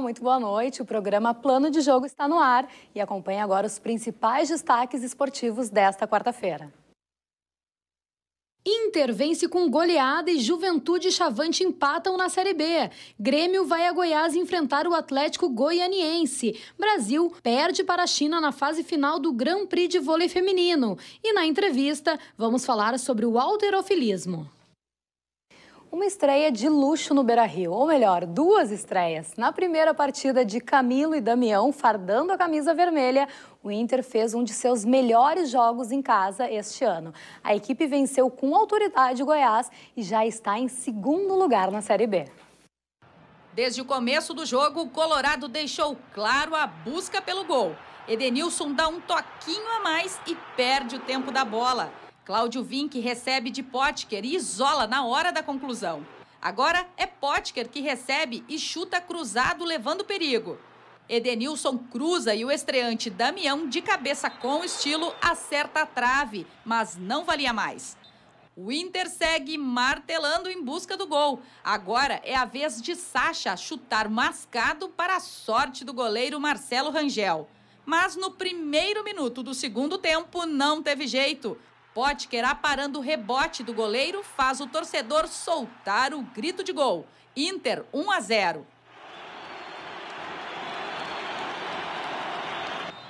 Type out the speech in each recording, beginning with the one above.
muito boa noite. O programa Plano de Jogo está no ar e acompanha agora os principais destaques esportivos desta quarta-feira. Inter vence com goleada e Juventude e Chavante empatam na Série B. Grêmio vai a Goiás enfrentar o Atlético Goianiense. Brasil perde para a China na fase final do Grand Prix de vôlei feminino. E na entrevista, vamos falar sobre o alterofilismo uma estreia de luxo no Beira-Rio, ou melhor, duas estreias. Na primeira partida de Camilo e Damião fardando a camisa vermelha, o Inter fez um de seus melhores jogos em casa este ano. A equipe venceu com autoridade o Goiás e já está em segundo lugar na Série B. Desde o começo do jogo, o Colorado deixou claro a busca pelo gol. Edenilson dá um toquinho a mais e perde o tempo da bola. Cláudio Vinck recebe de Potker e isola na hora da conclusão. Agora é Potker que recebe e chuta cruzado, levando perigo. Edenilson cruza e o estreante Damião, de cabeça com estilo, acerta a trave, mas não valia mais. O Inter segue martelando em busca do gol. Agora é a vez de Sacha chutar mascado para a sorte do goleiro Marcelo Rangel. Mas no primeiro minuto do segundo tempo não teve jeito. Potker aparando o rebote do goleiro faz o torcedor soltar o grito de gol. Inter 1 a 0.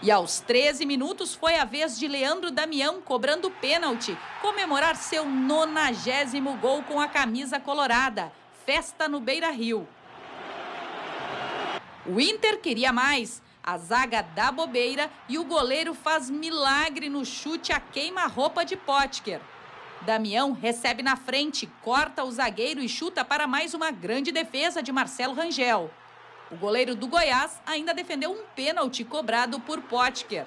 E aos 13 minutos foi a vez de Leandro Damião, cobrando pênalti, comemorar seu nonagésimo gol com a camisa colorada. Festa no Beira Rio. O Inter queria mais a zaga dá bobeira e o goleiro faz milagre no chute a queima-roupa de Potker. Damião recebe na frente, corta o zagueiro e chuta para mais uma grande defesa de Marcelo Rangel. O goleiro do Goiás ainda defendeu um pênalti cobrado por Potker.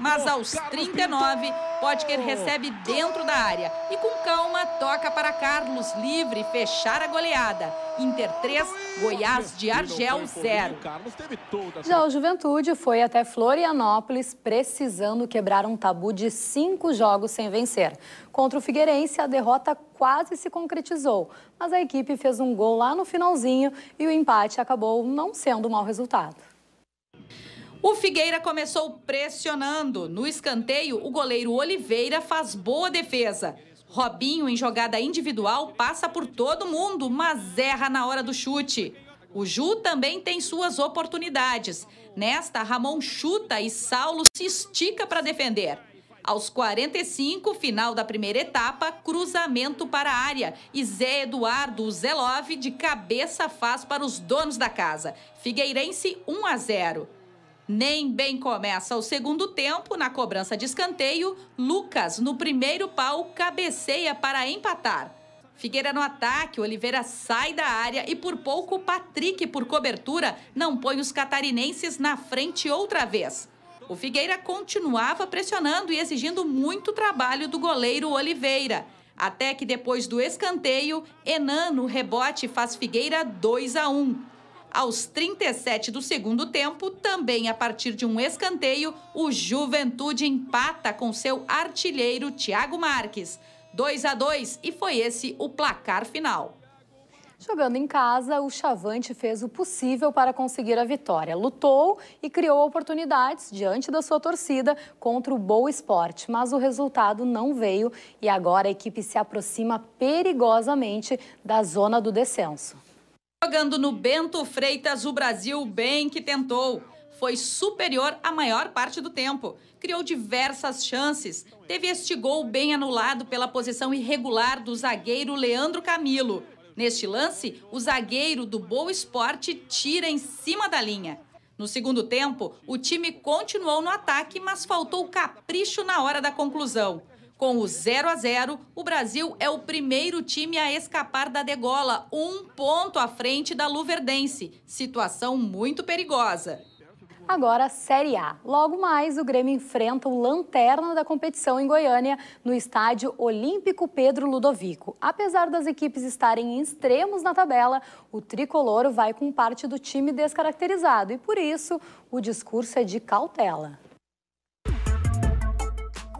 Mas aos 39, Potker recebe dentro da área e com calma toca para Carlos livre fechar a goleada. Inter 3, é Goiás de Argel 0. Já o Juventude foi até Florianópolis precisando quebrar um tabu de cinco jogos sem vencer. Contra o Figueirense, a derrota quase se concretizou, mas a equipe fez um gol lá no finalzinho e o empate acabou não sendo um mau resultado. O Figueira começou pressionando. No escanteio, o goleiro Oliveira faz boa defesa. Robinho, em jogada individual, passa por todo mundo, mas erra na hora do chute. O Ju também tem suas oportunidades. Nesta, Ramon chuta e Saulo se estica para defender. Aos 45, final da primeira etapa, cruzamento para a área. E Zé Eduardo Zelove, de cabeça, faz para os donos da casa. Figueirense 1 a 0. Nem bem começa o segundo tempo, na cobrança de escanteio, Lucas, no primeiro pau, cabeceia para empatar. Figueira no ataque, Oliveira sai da área e por pouco Patrick, por cobertura, não põe os catarinenses na frente outra vez. O Figueira continuava pressionando e exigindo muito trabalho do goleiro Oliveira. Até que depois do escanteio, Enan no rebote faz Figueira 2 a 1. Aos 37 do segundo tempo, também a partir de um escanteio, o Juventude empata com seu artilheiro Thiago Marques. 2 a 2 e foi esse o placar final. Jogando em casa, o Chavante fez o possível para conseguir a vitória. Lutou e criou oportunidades diante da sua torcida contra o Boa Esporte, mas o resultado não veio e agora a equipe se aproxima perigosamente da zona do descenso. Jogando no Bento Freitas, o Brasil bem que tentou. Foi superior a maior parte do tempo. Criou diversas chances. Teve este gol bem anulado pela posição irregular do zagueiro Leandro Camilo. Neste lance, o zagueiro do Boa Esporte tira em cima da linha. No segundo tempo, o time continuou no ataque, mas faltou capricho na hora da conclusão. Com o 0 a 0, o Brasil é o primeiro time a escapar da degola, um ponto à frente da Luverdense. Situação muito perigosa. Agora, Série A. Logo mais, o Grêmio enfrenta o lanterna da competição em Goiânia, no estádio Olímpico Pedro Ludovico. Apesar das equipes estarem em extremos na tabela, o tricolor vai com parte do time descaracterizado e, por isso, o discurso é de cautela.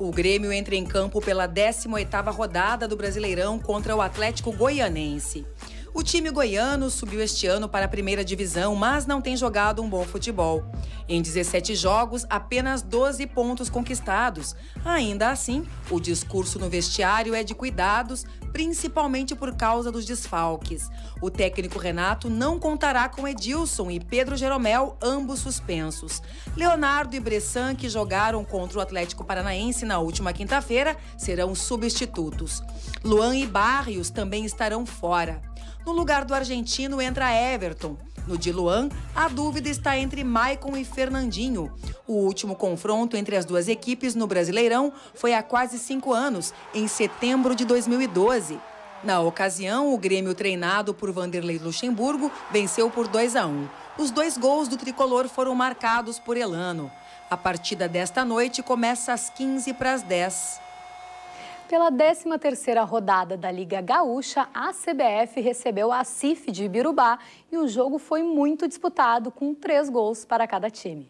O Grêmio entra em campo pela 18ª rodada do Brasileirão contra o Atlético Goianense. O time goiano subiu este ano para a primeira divisão, mas não tem jogado um bom futebol. Em 17 jogos, apenas 12 pontos conquistados. Ainda assim, o discurso no vestiário é de cuidados principalmente por causa dos desfalques. O técnico Renato não contará com Edilson e Pedro Jeromel, ambos suspensos. Leonardo e Bressan, que jogaram contra o Atlético Paranaense na última quinta-feira, serão substitutos. Luan e Barrios também estarão fora. No lugar do argentino entra Everton. No de Luan, a dúvida está entre Maicon e Fernandinho. O último confronto entre as duas equipes no Brasileirão foi há quase cinco anos, em setembro de 2012. Na ocasião, o Grêmio, treinado por Vanderlei Luxemburgo, venceu por 2 a 1. Os dois gols do tricolor foram marcados por Elano. A partida desta noite começa às 15 para as 10. Pela 13ª rodada da Liga Gaúcha, a CBF recebeu a CIF de Ibirubá e o jogo foi muito disputado, com três gols para cada time.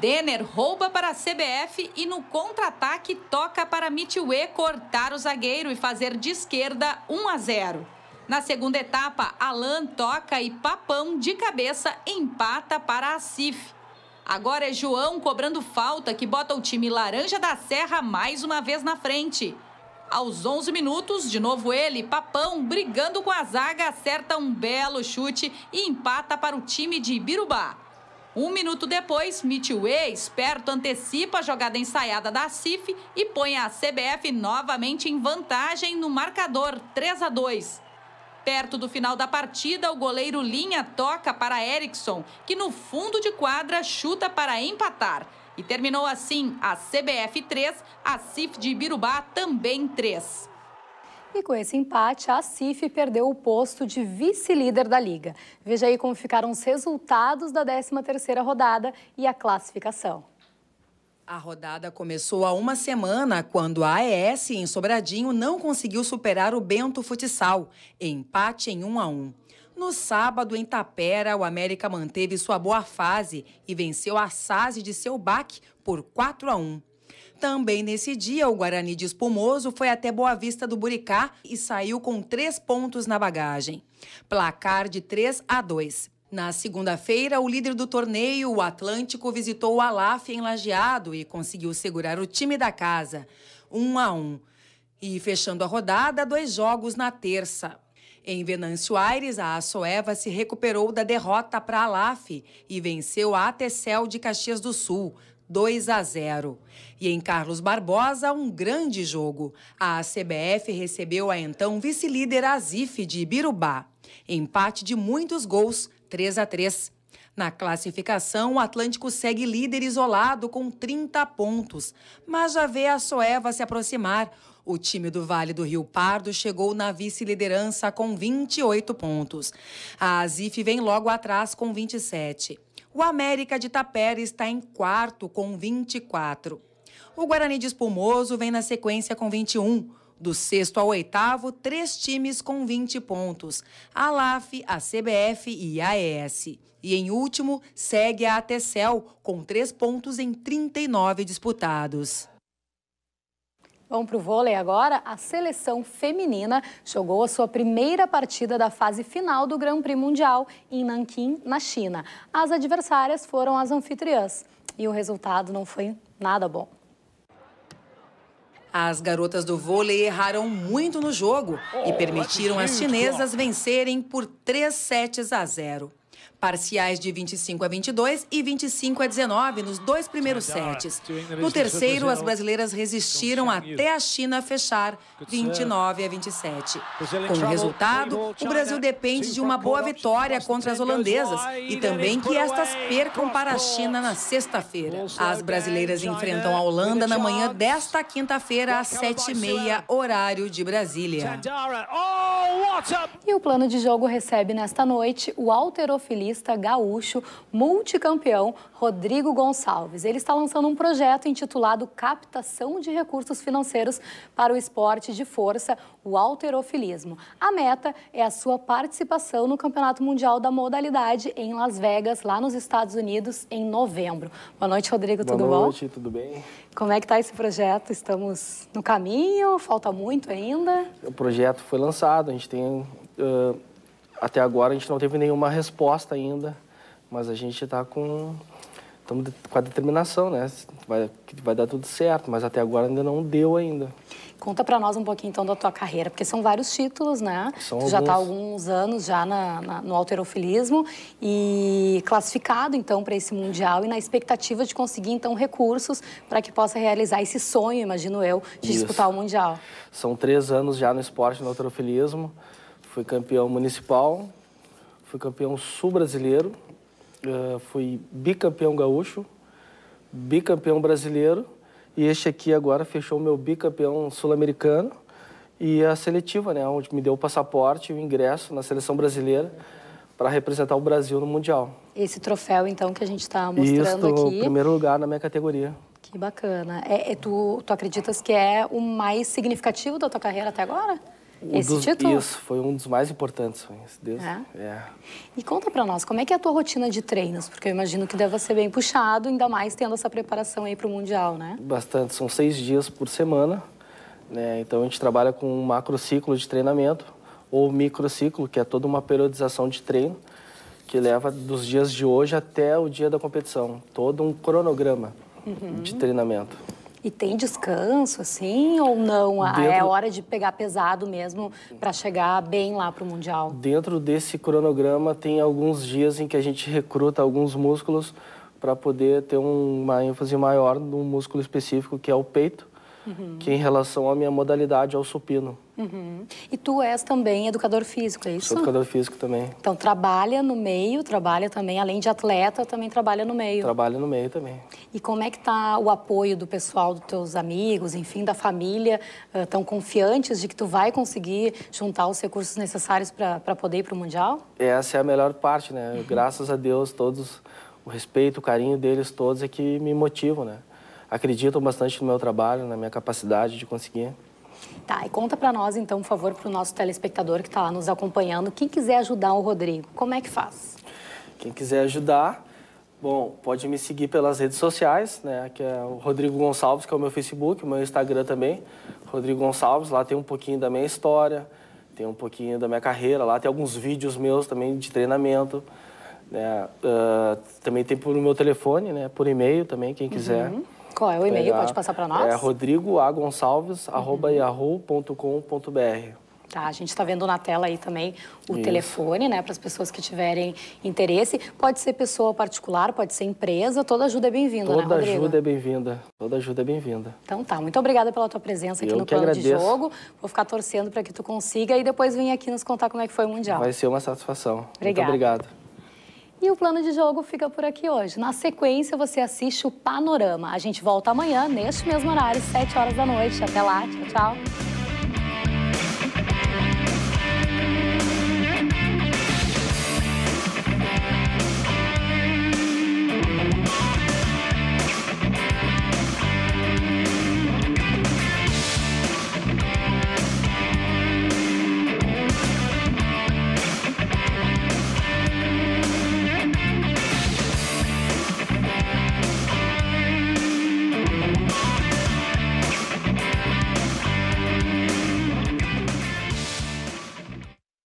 Denner rouba para a CBF e no contra-ataque toca para Mitue cortar o zagueiro e fazer de esquerda 1 a 0. Na segunda etapa, Alan toca e Papão de cabeça empata para a CIF. Agora é João cobrando falta que bota o time Laranja da Serra mais uma vez na frente. Aos 11 minutos, de novo ele, Papão, brigando com a zaga, acerta um belo chute e empata para o time de Ibirubá. Um minuto depois, Mitchway, esperto, antecipa a jogada ensaiada da CIF e põe a CBF novamente em vantagem no marcador 3 a 2. Perto do final da partida, o goleiro Linha toca para Erickson, que no fundo de quadra chuta para empatar. E terminou assim a CBF 3, a CIF de Ibirubá também 3. E com esse empate, a CIF perdeu o posto de vice-líder da liga. Veja aí como ficaram os resultados da 13ª rodada e a classificação. A rodada começou há uma semana, quando a AES em Sobradinho não conseguiu superar o Bento Futsal, empate em 1 a 1. No sábado, em Tapera, o América manteve sua boa fase e venceu a SASE de seu baque por 4 a 1. Também nesse dia, o Guarani de Espumoso foi até Boa Vista do Buricá e saiu com três pontos na bagagem. Placar de 3 a 2. Na segunda-feira, o líder do torneio, o Atlântico, visitou o Alaf em Lajeado e conseguiu segurar o time da casa, 1 um a 1. Um. E fechando a rodada, dois jogos na terça. Em Venâncio Aires, a Assoeva se recuperou da derrota para a Alaf e venceu a Atecel de Caxias do Sul, 2 a 0. E em Carlos Barbosa, um grande jogo. A CBF recebeu a então vice-líder Azif de Ibirubá. Empate de muitos gols 3 a 3. Na classificação, o Atlântico segue líder isolado com 30 pontos, mas já vê a Soeva se aproximar. O time do Vale do Rio Pardo chegou na vice-liderança com 28 pontos. A Azif vem logo atrás com 27. O América de Tapera está em quarto com 24. O Guarani de Espumoso vem na sequência com 21. Do sexto ao oitavo, três times com 20 pontos: a LAF, a CBF e a ES. E em último, segue a Atecel, com três pontos em 39 disputados. Vamos para o vôlei agora. A seleção feminina jogou a sua primeira partida da fase final do Grand Prix Mundial em Nanquim, na China. As adversárias foram as anfitriãs e o resultado não foi nada bom. As garotas do vôlei erraram muito no jogo e oh, permitiram as chinesas vencerem por 3 sets a 0. Parciais de 25 a 22 e 25 a 19 nos dois primeiros sets. No terceiro, as brasileiras resistiram então, até a China fechar 29 a 27. Com o resultado, o Brasil depende de uma boa vitória contra as holandesas e também que estas percam para a China na sexta-feira. As brasileiras enfrentam a Holanda na manhã desta quinta-feira às 7h30, horário de Brasília. Oh, e o plano de jogo recebe nesta noite o alterofilista gaúcho multicampeão Rodrigo Gonçalves. Ele está lançando um projeto intitulado Captação de Recursos Financeiros para o Esporte de Força, o Alterofilismo. A meta é a sua participação no Campeonato Mundial da Modalidade em Las Vegas, lá nos Estados Unidos, em novembro. Boa noite, Rodrigo, Boa tudo noite, bom? Boa noite, tudo bem? Como é que está esse projeto? Estamos no caminho? Falta muito ainda? O projeto foi lançado, a gente tem então, uh, até agora a gente não teve nenhuma resposta ainda, mas a gente está com estamos com a determinação, né? Vai, vai dar tudo certo, mas até agora ainda não deu ainda. Conta para nós um pouquinho então da tua carreira, porque são vários títulos, né? São tu tá alguns... já está há alguns anos já na, na, no alterofilismo e classificado então para esse mundial e na expectativa de conseguir então recursos para que possa realizar esse sonho, imagino eu, de Isso. disputar o mundial. São três anos já no esporte no alterofilismo. Fui campeão municipal, fui campeão sul-brasileiro, eh, fui bicampeão gaúcho, bicampeão brasileiro e este aqui agora fechou o meu bicampeão sul-americano e a seletiva, né, onde me deu o passaporte e o ingresso na seleção brasileira para representar o Brasil no Mundial. Esse troféu, então, que a gente está mostrando Isso, aqui. Isso, primeiro lugar na minha categoria. Que bacana. É, é, tu, tu acreditas que é o mais significativo da tua carreira até agora? esse dos, título. Isso, foi um dos mais importantes sonhos. Deus, é? é. E conta pra nós, como é que é a tua rotina de treinos? Porque eu imagino que deva ser bem puxado, ainda mais tendo essa preparação aí pro Mundial, né? Bastante, são seis dias por semana, né? Então a gente trabalha com um macrociclo de treinamento, ou microciclo, que é toda uma periodização de treino, que leva dos dias de hoje até o dia da competição. Todo um cronograma uhum. de treinamento. E tem descanso, assim, ou não? Ah, é Dentro... É hora de pegar pesado mesmo para chegar bem lá para o Mundial? Dentro desse cronograma tem alguns dias em que a gente recruta alguns músculos para poder ter uma ênfase maior num músculo específico que é o peito, uhum. que em relação à minha modalidade é o supino. Uhum. E tu és também educador físico, é isso? Sou educador físico também. Então trabalha no meio, trabalha também, além de atleta, também trabalha no meio. Trabalha no meio também. E como é que tá o apoio do pessoal, dos teus amigos, enfim, da família? Estão eh, confiantes de que tu vai conseguir juntar os recursos necessários para poder ir para o Mundial? Essa é a melhor parte, né? Uhum. Graças a Deus, todos, o respeito, o carinho deles todos é que me motivam, né? Acreditam bastante no meu trabalho, na minha capacidade de conseguir. Tá, e conta para nós então, por favor, para o nosso telespectador que está lá nos acompanhando, quem quiser ajudar o Rodrigo, como é que faz? Quem quiser ajudar, bom, pode me seguir pelas redes sociais, né, que é o Rodrigo Gonçalves, que é o meu Facebook, meu Instagram também, Rodrigo Gonçalves, lá tem um pouquinho da minha história, tem um pouquinho da minha carreira, lá tem alguns vídeos meus também de treinamento, né, uh, também tem por meu telefone, né, por e-mail também, quem quiser. Uhum. Qual é o e-mail? Pode passar para nós? É rodrigoagonçalves.yahoo.com.br. Uhum. Tá, a gente está vendo na tela aí também o Isso. telefone, né, para as pessoas que tiverem interesse. Pode ser pessoa particular, pode ser empresa, toda ajuda é bem-vinda, né, Rodrigo? Toda Ajuda é bem -vinda. Toda ajuda é bem-vinda. Então tá, muito obrigada pela tua presença aqui Eu no Plano agradeço. de Jogo. Vou ficar torcendo para que tu consiga e depois vem aqui nos contar como é que foi o Mundial. Vai ser uma satisfação. Obrigada. Muito obrigado. E o plano de jogo fica por aqui hoje. Na sequência, você assiste o Panorama. A gente volta amanhã, neste mesmo horário, 7 horas da noite. Até lá, tchau, tchau.